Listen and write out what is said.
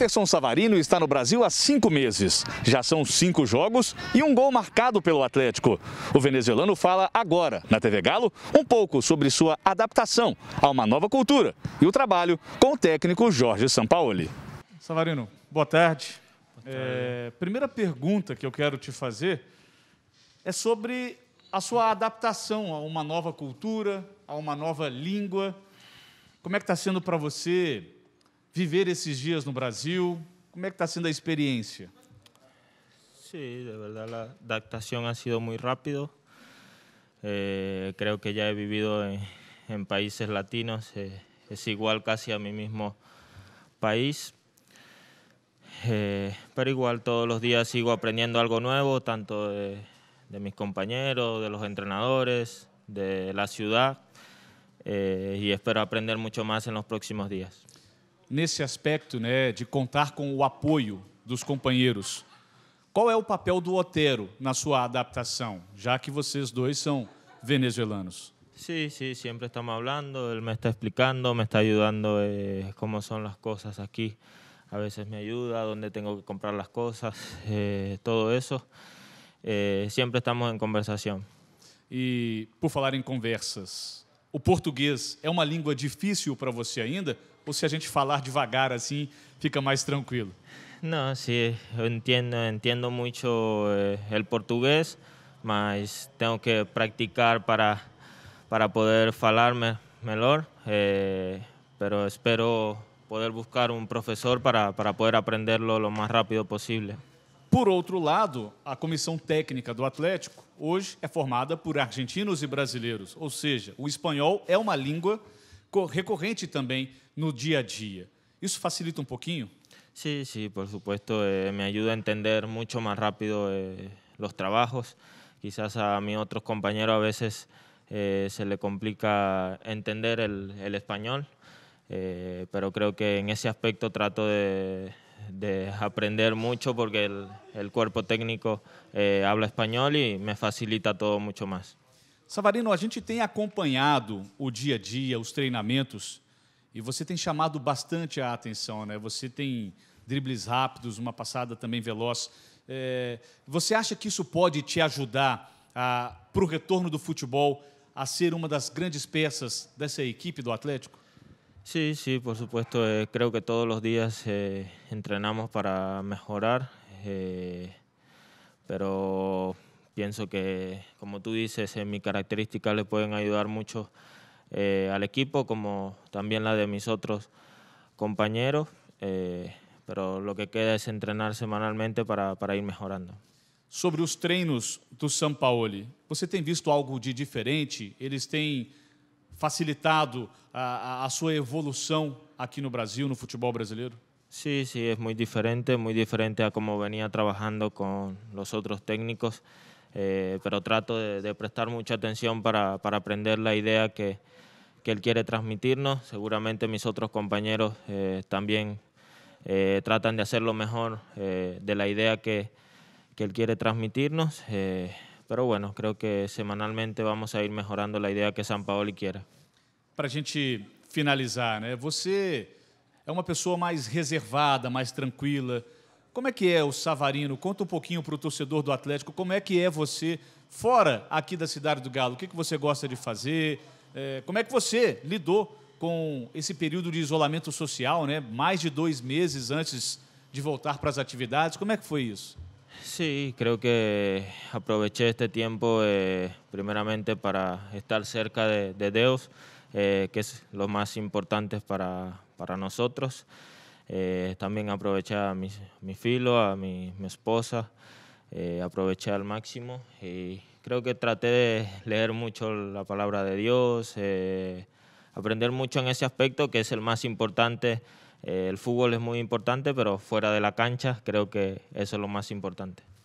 Jefferson Savarino está no Brasil há cinco meses. Já são cinco jogos e um gol marcado pelo Atlético. O venezuelano fala agora, na TV Galo, um pouco sobre sua adaptação a uma nova cultura e o trabalho com o técnico Jorge Sampaoli. Savarino, boa tarde. Boa tarde. É, primeira pergunta que eu quero te fazer é sobre a sua adaptação a uma nova cultura, a uma nova língua. Como é que está sendo para você vivir estos días en Brasil? ¿Cómo está siendo la experiencia? Sí, de verdad la adaptación ha sido muy rápido. Eh, creo que ya he vivido en, países latinos, eh, es igual casi a mi mismo país. Eh, pero igual todos los días sigo aprendiendo algo nuevo, tanto de mis compañeros, de los entrenadores, de la ciudad, y espero aprender mucho más en los próximos días. nesse aspecto né, de contar com o apoio dos companheiros. Qual é o papel do Otero na sua adaptação, já que vocês dois são venezuelanos? Sí, sí, siempre estamos hablando, él me está explicando, me está ayudando eh, cómo son las cosas aquí. A veces me ayuda, dónde tengo que comprar las cosas, eh, todo eso. Eh, siempre estamos en conversación. E por falar em conversas, o português é uma língua difícil para você ainda ou se a gente falar devagar assim, fica mais tranquilo? Não, sim, eu entendo, entendo muito o eh, português, mas tenho que praticar para, para poder falar melhor. mas eh, pero espero poder buscar um professor para, para poder aprendê-lo o mais rápido possível. Por outro lado, a comissão técnica do Atlético hoje é formada por argentinos e brasileiros, ou seja, o espanhol é uma língua recorrente en el día a día. ¿Eso facilita un um poquito Sí, sí, por supuesto, eh, me ayuda a entender mucho más rápido eh, los trabajos. Quizás a mis otros compañeros a veces eh, se le complica entender el, español, pero creo que en ese aspecto trato de, aprender mucho porque el cuerpo técnico habla español y me facilita todo mucho más. Savarino, a gente tem acompanhado o dia a dia, os treinamentos, e você tem chamado bastante a atenção, né? Você tem dribles rápidos, uma passada também veloz. É, você acha que isso pode te ajudar para o retorno do futebol a ser uma das grandes peças dessa equipe do Atlético? Sí, sí, por supuesto. Eh, creo que todos los días eh, entrenamos para mejorar, eh, pero Pienso que, como tú dices, en mi característica le pueden ayudar mucho eh, al equipo, como también la de mis otros compañeros. Eh, pero lo que queda es entrenar semanalmente para, para ir mejorando. Sobre los treinos do São Paulo, você tem visto algo de diferente? Eles têm facilitado a, a aquí en aqui no Brasil, no futebol brasileiro? Sí, sí, es muy diferente, muy diferente a como venía trabajando con los otros técnicos. Eh, pero trato de, prestar mucha atención para, para aprender la idea que, que, él quiere transmitirnos. Seguramente mis otros compañeros eh, también eh, tratan de hacer lo mejor de la idea que, que él quiere transmitirnos. pero bueno, creo que semanalmente vamos a ir mejorando la idea que San Paoli quiera. Para gente finalizar, ¿no? você é uma pessoa mais reservada, más tranquila. Como é que é o Savarino? Conta um pouquinho para o torcedor do Atlético como é que é você fora aqui da cidade do Galo. O que, que você gosta de fazer? É, como é que você lidou com esse período de isolamento social, né? Mais de dois meses antes de voltar para as atividades. Como é que foi isso? Sí, creo que aproveché este tiempo eh, primeramente para estar cerca de, de Dios, eh, que es lo más importante para, para nosotros. Eh, también aproveché a mi, filo, a mi, esposa, eh, aproveché al máximo y creo que traté de leer mucho la palabra de Dios, eh, aprender mucho en ese aspecto que es el más importante. el fútbol es muy importante, pero fuera de la cancha creo que eso es lo más importante.